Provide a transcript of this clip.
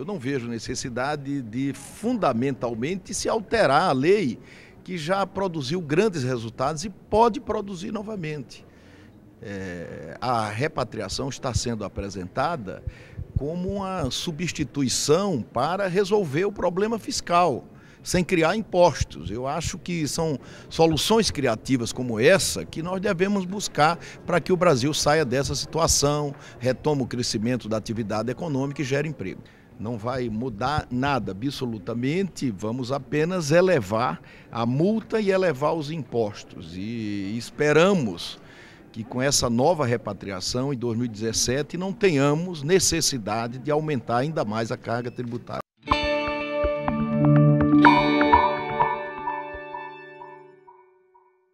Eu não vejo necessidade de fundamentalmente se alterar a lei que já produziu grandes resultados e pode produzir novamente. É, a repatriação está sendo apresentada como uma substituição para resolver o problema fiscal, sem criar impostos. Eu acho que são soluções criativas como essa que nós devemos buscar para que o Brasil saia dessa situação, retome o crescimento da atividade econômica e gere emprego não vai mudar nada absolutamente, vamos apenas elevar a multa e elevar os impostos. E esperamos que com essa nova repatriação em 2017 não tenhamos necessidade de aumentar ainda mais a carga tributária.